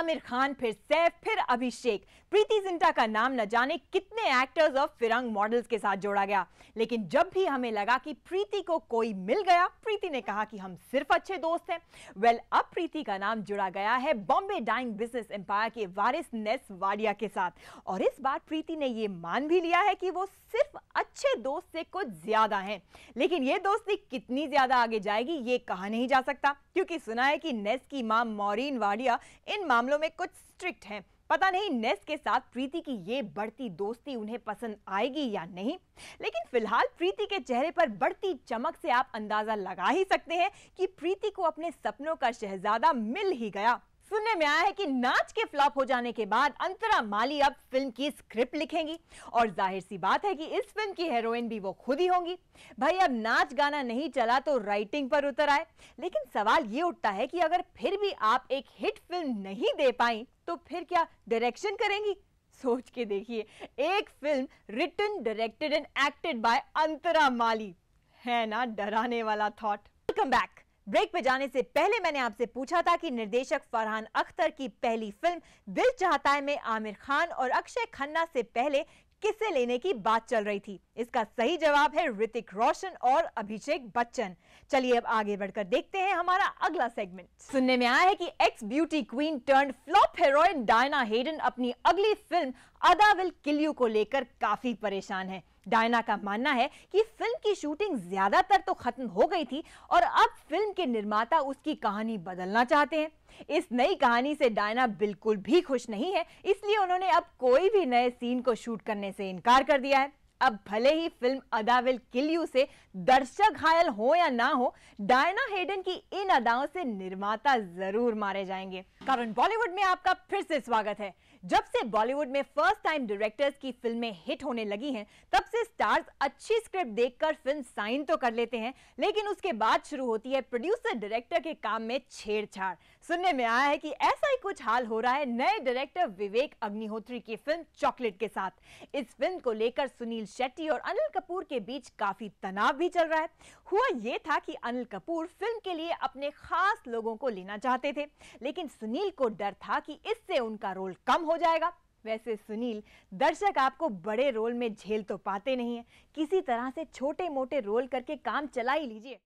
आमिर खान फिर सैफ फिर अभिषेक प्रीति जिंटा का नाम न जाने कितने एक्टर्स और फिरंग मॉडल्स के साथ जोड़ा गया लेकिन जब भी हमें लगा कि प्रीति को कोई मिल गया प्रीति ने कहा कि हम सिर्फ अच्छे दोस्त हैं वेल अब प्रीति का नाम जुड़ा गया है बॉम्बे डाइंग बिजनेस एम्पायर के वारिस नेस वाडिया के साथ और इस बार प्रीति ने ये मान भी लिया है कि वो सिर्फ अच्छे दोस्त से कुछ ज्यादा हैं लेकिन ये दोस्ती कितनी ज्यादा आगे जाएगी ये कहा नहीं जा सकता क्योंकि सुना है कि नेस की मां मॉरिन वाडिया इन मामलों मामलों में कुछ स्ट्रिक्ट हैं पता नहीं नेस के साथ प्रीति की ये बढ़ती दोस्ती उन्हें पसंद आएगी या नहीं लेकिन फिलहाल प्रीति के चेहरे पर बढ़ती चमक से आप अंदाजा लगा ही सकते हैं कि प्रीति को अपने सपनों का शहजादा मिल ही गया सुनने में आया है कि नाच के फ्लॉप हो जाने के बाद अंतरा माली अब फिल्म की स्क्रिप्ट लिखेंगी और जाहिर सी बात है कि इस फिल्म की हेरोइन भी वो खुद ही होंगी भाई अब नाच गाना नहीं चला तो राइटिंग पर उतर आए लेकिन सवाल ये उठता है कि अगर फिर भी आप एक हिट फिल्म नहीं दे पाई तो फिर क्या डायरेक्शन करेंगी सोच के देखिए एक film return directed and acted by Antara Mali है ना डराने वाला थॉट वेलकम बैक ब्रेक पे जाने से पहले मैंने आपसे पूछा था कि निर्देशक फरहान अख्तर की पहली फिल्म दिल चाहता है में आमिर खान और अक्षय खन्ना से पहले किसे लेने की बात चल रही थी इसका सही जवाब है ऋतिक रोशन और अभिषेक बच्चन चलिए अब आगे बढ़कर देखते हैं हमारा अगला सेगमेंट सुनने में आया है कि ex beauty queen turn flop heroine Diana Hayden अपनी अगली फिल्म अदा विल किल यू को लेकर काफी परेशान है डायना का मानना है कि फिल्म की शूटिंग ज्यादातर तो खत्म हो गई थी और अब फिल्म के निर्माता उसकी कहानी बदलना चाहते हैं इस नई कहानी से डायना बिल्कुल भी खुश नहीं है इसलिए उन्होंने अब कोई भी नए सीन को शूट करने से इनकार कर दिया है अब भले ही फिल्म अदाविल विल किल यू से दर्शक घायल हो या ना हो डायना हेडन की इन अदाओं से निर्माता जरूर मारे जाएंगे कारण बॉलीवुड में आपका फिर से स्वागत है जब से बॉलीवुड में फर्स्ट टाइम डायरेक्टर्स की फिल्में हिट होने लगी हैं तब से स्टार्स अच्छी स्क्रिप्ट देखकर फिल्म साइन तो कर लेते हैं लेकिन उसके बाद शुरू होती है प्रोड्यूसर डायरेक्टर के काम में छेड़छाड़ सुनने में आया है कि ऐसा ही कुछ हाल हो रहा है नए डायरेक्टर विवेक अग्निहोत्री की फिल्म चॉकलेट के साथ इस फिल्म को लेकर सुनील शेट्टी और अनिल कपूर के बीच काफी तनाव भी चल रहा है हुआ ये था कि अनिल कपूर फिल्म के लिए अपने खास लोगों को लेना चाहते थे लेकिन सुनील को डर था कि इससे उनका रोल कम हो जाएगा वैसे सुनील दर्शक आपको बड़े रोल में झेल तो पाते नहीं है किसी तरह से छोटे मोटे रोल करके काम चला ही लीजिए